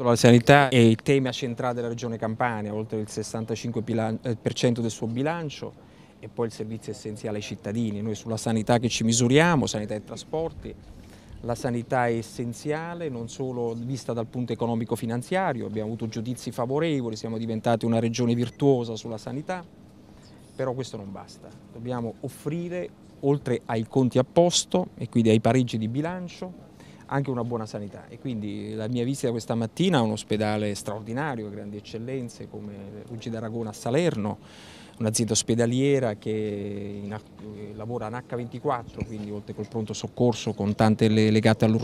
La sanità è il tema centrale della regione Campania, oltre il 65% eh, del suo bilancio e poi il servizio essenziale ai cittadini. Noi sulla sanità che ci misuriamo, sanità e trasporti, la sanità è essenziale non solo vista dal punto economico-finanziario, abbiamo avuto giudizi favorevoli, siamo diventati una regione virtuosa sulla sanità, però questo non basta. Dobbiamo offrire, oltre ai conti a posto e quindi ai pareggi di bilancio, anche una buona sanità e quindi la mia visita questa mattina a un ospedale straordinario, grandi eccellenze come Luigi d'Aragona a Salerno, un'azienda ospedaliera che in, lavora in H24, quindi oltre col pronto soccorso con tante le, legate alle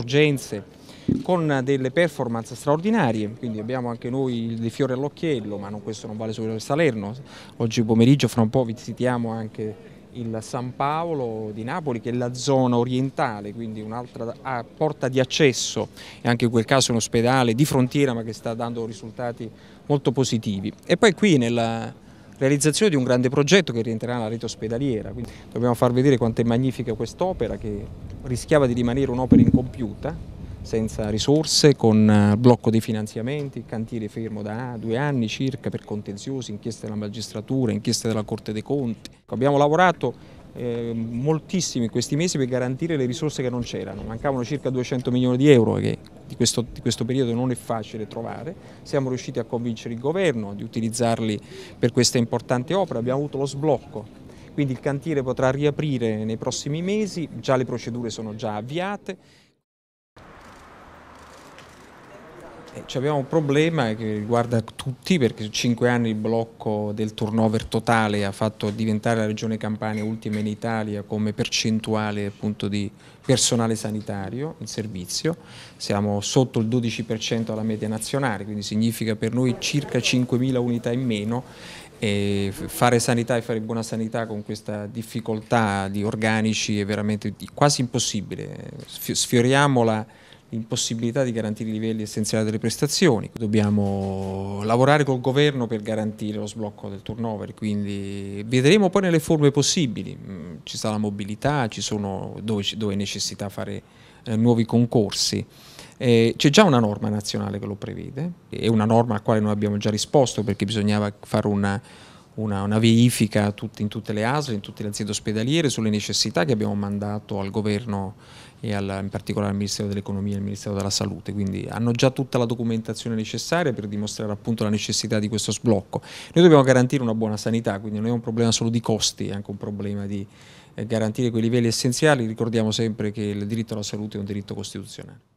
con delle performance straordinarie, quindi abbiamo anche noi dei fiori all'occhiello, ma non, questo non vale solo per Salerno, oggi pomeriggio fra un po' visitiamo anche il San Paolo di Napoli che è la zona orientale, quindi un'altra porta di accesso e anche in quel caso un ospedale di frontiera ma che sta dando risultati molto positivi. E poi qui nella realizzazione di un grande progetto che rientrerà nella rete ospedaliera, quindi dobbiamo far vedere quanto è magnifica quest'opera che rischiava di rimanere un'opera incompiuta senza risorse, con eh, blocco dei finanziamenti, il cantiere fermo da due anni circa per contenziosi, inchieste della magistratura, inchieste della Corte dei Conti. Ecco, abbiamo lavorato eh, moltissimi in questi mesi per garantire le risorse che non c'erano, mancavano circa 200 milioni di euro che di questo, di questo, periodo non è facile trovare, siamo riusciti a convincere il governo di utilizzarli per questa importante opera, abbiamo avuto lo sblocco, quindi il cantiere potrà riaprire nei prossimi mesi, già le procedure sono già avviate. Eh, abbiamo un problema che riguarda tutti perché cinque anni il blocco del turnover totale ha fatto diventare la regione Campania ultima in Italia come percentuale appunto, di personale sanitario in servizio, siamo sotto il 12% alla media nazionale, quindi significa per noi circa 5.000 unità in meno e fare sanità e fare buona sanità con questa difficoltà di organici è veramente quasi impossibile, sfioriamo la l'impossibilità di garantire i livelli essenziali delle prestazioni. Dobbiamo lavorare col governo per garantire lo sblocco del turnover, quindi vedremo poi nelle forme possibili, mm, ci sta la mobilità, ci sono dove, dove è necessità fare eh, nuovi concorsi. Eh, C'è già una norma nazionale che lo prevede, è una norma alla quale noi abbiamo già risposto perché bisognava fare una una, una verifica tut, in tutte le ASL, in tutte le aziende ospedaliere sulle necessità che abbiamo mandato al governo e al, in particolare al Ministero dell'Economia e al Ministero della Salute, quindi hanno già tutta la documentazione necessaria per dimostrare appunto la necessità di questo sblocco. Noi dobbiamo garantire una buona sanità, quindi non è un problema solo di costi, è anche un problema di eh, garantire quei livelli essenziali, ricordiamo sempre che il diritto alla salute è un diritto costituzionale.